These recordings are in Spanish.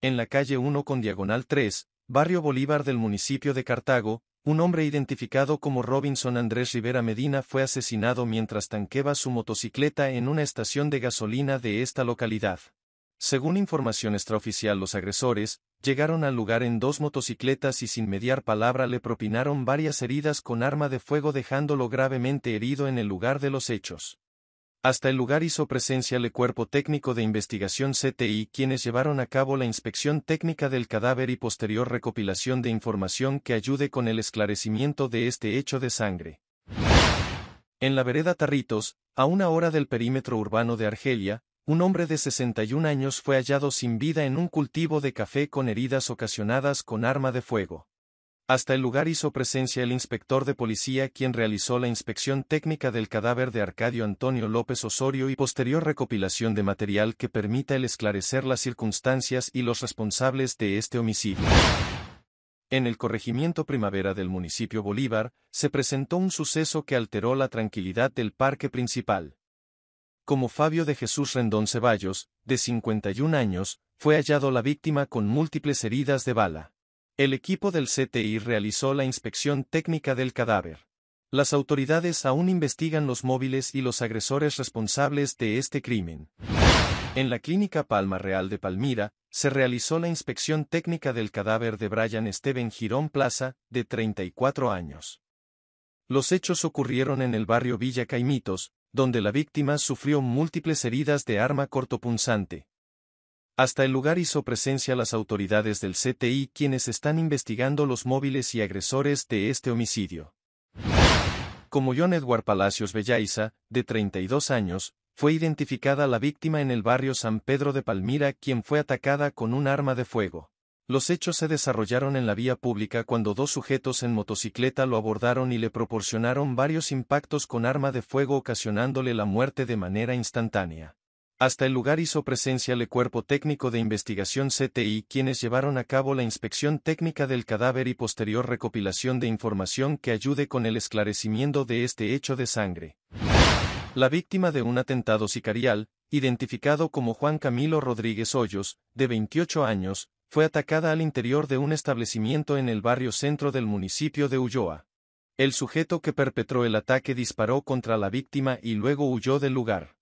en la calle 1 con diagonal 3, barrio Bolívar del municipio de Cartago, un hombre identificado como Robinson Andrés Rivera Medina fue asesinado mientras tanqueaba su motocicleta en una estación de gasolina de esta localidad. Según información extraoficial, los agresores llegaron al lugar en dos motocicletas y sin mediar palabra le propinaron varias heridas con arma de fuego dejándolo gravemente herido en el lugar de los hechos. Hasta el lugar hizo presencia el Cuerpo Técnico de Investigación CTI quienes llevaron a cabo la inspección técnica del cadáver y posterior recopilación de información que ayude con el esclarecimiento de este hecho de sangre. En la vereda Tarritos, a una hora del perímetro urbano de Argelia, un hombre de 61 años fue hallado sin vida en un cultivo de café con heridas ocasionadas con arma de fuego. Hasta el lugar hizo presencia el inspector de policía quien realizó la inspección técnica del cadáver de Arcadio Antonio López Osorio y posterior recopilación de material que permita el esclarecer las circunstancias y los responsables de este homicidio. En el corregimiento primavera del municipio Bolívar, se presentó un suceso que alteró la tranquilidad del parque principal. Como Fabio de Jesús Rendón Ceballos, de 51 años, fue hallado la víctima con múltiples heridas de bala. El equipo del CTI realizó la inspección técnica del cadáver. Las autoridades aún investigan los móviles y los agresores responsables de este crimen. En la Clínica Palma Real de Palmira, se realizó la inspección técnica del cadáver de Brian Esteban Girón Plaza, de 34 años. Los hechos ocurrieron en el barrio Villa Caimitos, donde la víctima sufrió múltiples heridas de arma cortopunzante, hasta el lugar hizo presencia las autoridades del CTI quienes están investigando los móviles y agresores de este homicidio. Como John Edward Palacios Bellaiza, de 32 años, fue identificada la víctima en el barrio San Pedro de Palmira quien fue atacada con un arma de fuego. Los hechos se desarrollaron en la vía pública cuando dos sujetos en motocicleta lo abordaron y le proporcionaron varios impactos con arma de fuego ocasionándole la muerte de manera instantánea. Hasta el lugar hizo presencia el Cuerpo Técnico de Investigación CTI quienes llevaron a cabo la inspección técnica del cadáver y posterior recopilación de información que ayude con el esclarecimiento de este hecho de sangre. La víctima de un atentado sicarial, identificado como Juan Camilo Rodríguez Hoyos, de 28 años, fue atacada al interior de un establecimiento en el barrio centro del municipio de Ulloa. El sujeto que perpetró el ataque disparó contra la víctima y luego huyó del lugar.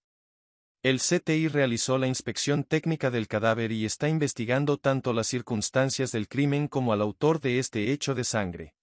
El CTI realizó la inspección técnica del cadáver y está investigando tanto las circunstancias del crimen como al autor de este hecho de sangre.